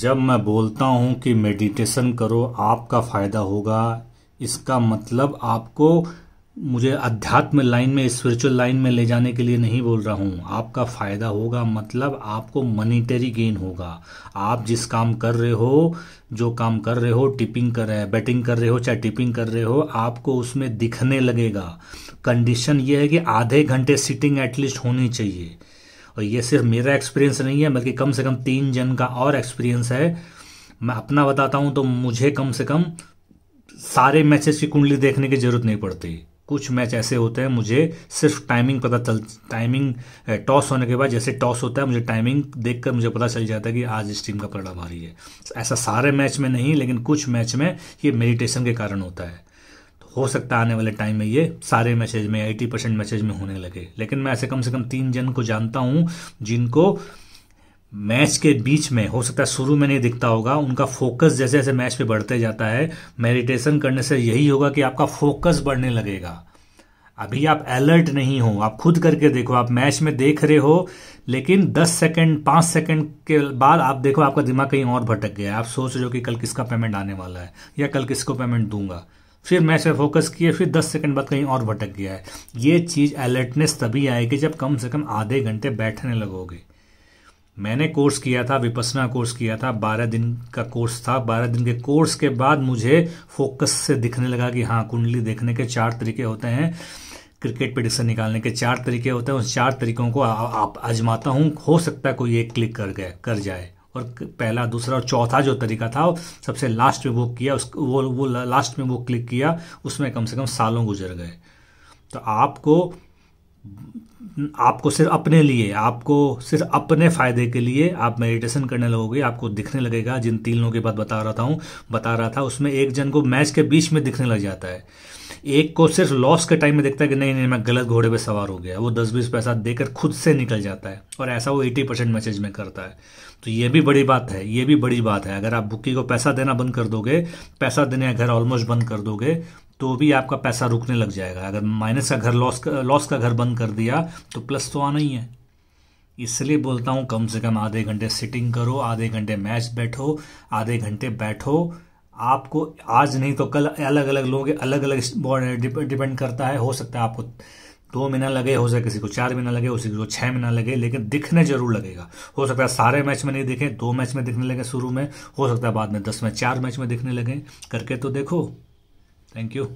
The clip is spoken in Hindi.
जब मैं बोलता हूँ कि मेडिटेशन करो आपका फ़ायदा होगा इसका मतलब आपको मुझे अध्यात्म लाइन में स्पिरिचुअल लाइन में ले जाने के लिए नहीं बोल रहा हूँ आपका फ़ायदा होगा मतलब आपको मनीटरी गेन होगा आप जिस काम कर रहे हो जो काम कर रहे हो टिपिंग कर रहे हैं बैटिंग कर रहे हो चाहे टिपिंग कर रहे हो आपको उसमें दिखने लगेगा कंडीशन ये है कि आधे घंटे सिटिंग एटलीस्ट होनी चाहिए और ये सिर्फ मेरा एक्सपीरियंस नहीं है बल्कि कम से कम तीन जन का और एक्सपीरियंस है मैं अपना बताता हूँ तो मुझे कम से कम सारे मैचेस की कुंडली देखने की ज़रूरत नहीं पड़ती कुछ मैच ऐसे होते हैं मुझे सिर्फ टाइमिंग पता चल टाइमिंग टॉस होने के बाद जैसे टॉस होता है मुझे टाइमिंग देखकर मुझे पता चल जाता है कि आज इस टीम का पलड़ा भारी है ऐसा सारे मैच में नहीं लेकिन कुछ मैच में ये मेडिटेशन के कारण होता है हो सकता है आने वाले टाइम में ये सारे मैसेज में एटी परसेंट मैसेज में होने लगे लेकिन मैं ऐसे कम से कम तीन जन को जानता हूँ जिनको मैच के बीच में हो सकता है शुरू में नहीं दिखता होगा उनका फोकस जैसे जैसे मैच पे बढ़ते जाता है मेडिटेशन करने से यही होगा कि आपका फोकस बढ़ने लगेगा अभी आप अलर्ट नहीं हो आप खुद करके देखो आप मैच में देख रहे हो लेकिन 10 सेकंड 5 सेकंड के बाद आप देखो आपका दिमाग कहीं और भटक गया आप सोच रहे हो कि कल किसका पेमेंट आने वाला है या कल किसको पेमेंट दूंगा फिर मैच पर फोकस किए फिर 10 सेकंड बाद कहीं और भटक गया है ये चीज़ अलर्टनेस तभी आएगी जब कम से कम आधे घंटे बैठने लगोगे मैंने कोर्स किया था विपसना कोर्स किया था बारह दिन का कोर्स था बारह दिन के कोर्स के बाद मुझे फोकस से दिखने लगा कि हाँ कुंडली देखने के चार तरीके होते हैं क्रिकेट प्रिडिक्शन निकालने के चार तरीके होते हैं उस चार तरीकों को आप आजमाता हूँ हो सकता है कोई एक क्लिक कर गए कर जाए और पहला दूसरा और चौथा जो तरीका था सबसे लास्ट में वो किया उस वो वो लास्ट में वो क्लिक किया उसमें कम से कम सालों गुजर गए तो आपको आपको सिर्फ अपने लिए आपको सिर्फ अपने फ़ायदे के लिए आप मेडिटेशन करने लगोगे आपको दिखने लगेगा जिन तीन लोगों के बाद बता रहा था हूँ बता रहा था उसमें एक जन को मैच के बीच में दिखने लग जाता है एक को सिर्फ लॉस के टाइम में देखता है कि नहीं नहीं मैं गलत घोड़े पे सवार हो गया वो दस बीस पैसा देकर खुद से निकल जाता है और ऐसा वो एटी परसेंट मैसेज में करता है तो ये भी बड़ी बात है ये भी बड़ी बात है अगर आप बुकी को पैसा देना बंद कर दोगे पैसा देने का घर ऑलमोस्ट बंद कर दोगे तो भी आपका पैसा रुकने लग जाएगा अगर माइनस का घर लॉस का लॉस का घर बंद कर दिया तो प्लस तो आना ही है इसलिए बोलता हूँ कम से कम आधे घंटे सिटिंग करो आधे घंटे मैच बैठो आधे घंटे बैठो आपको आज नहीं तो कल अलग अलग लोग अलग अलग डिपेंड करता है हो सकता है आपको दो महीना लगे हो सकता किसी को चार महीना लगे हो सकता को छः महीना लगे लेकिन दिखने जरूर लगेगा हो सकता है सारे मैच में नहीं दिखे दो मैच में दिखने लगे शुरू में हो सकता है बाद में दस में चार मैच में दिखने लगे करके तो देखो थैंक यू